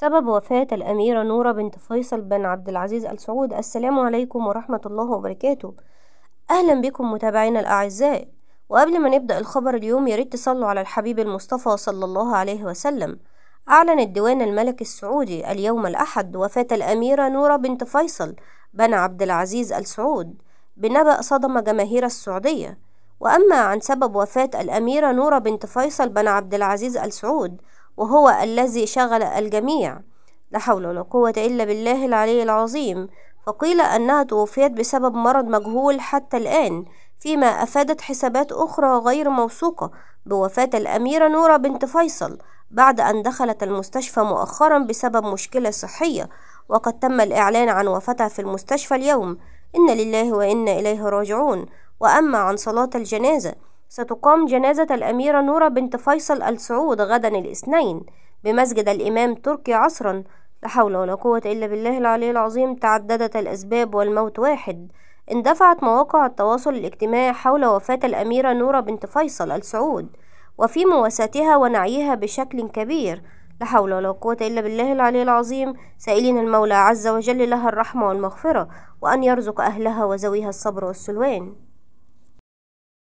سبب وفاة الأميرة نورة بنت فيصل بن عبد العزيز آل سعود السلام عليكم ورحمة الله وبركاته أهلا بكم متابعينا الأعزاء وقبل ما نبدأ الخبر اليوم ياريت تصلوا على الحبيب المصطفى صلى الله عليه وسلم أعلن الديوان الملكي السعودي اليوم الأحد وفاة الأميرة نورة بنت فيصل بن عبد العزيز آل سعود بنبأ صدم جماهير السعودية وأما عن سبب وفاة الأميرة نورة بنت فيصل بن عبد العزيز آل سعود وهو الذي شغل الجميع لا حول ولا قوة إلا بالله العلي العظيم فقيل أنها توفيت بسبب مرض مجهول حتى الآن فيما أفادت حسابات أخرى غير موثوقة بوفاة الأميرة نورة بنت فيصل بعد أن دخلت المستشفى مؤخرا بسبب مشكلة صحية وقد تم الإعلان عن وفاتها في المستشفى اليوم إن لله وإنا إليه راجعون وأما عن صلاة الجنازة ستقام جنازة الأميرة نورة بنت فيصل آل سعود غدا الاثنين بمسجد الإمام تركي عصرا لا حول ولا قوة إلا بالله العلي العظيم تعددت الأسباب والموت واحد اندفعت مواقع التواصل الاجتماعي حول وفاة الأميرة نورة بنت فيصل آل سعود وفي مواساتها ونعيها بشكل كبير لا حول ولا قوة إلا بالله العلي العظيم سائلين المولى عز وجل لها الرحمة والمغفرة وأن يرزق أهلها وزويها الصبر والسلوان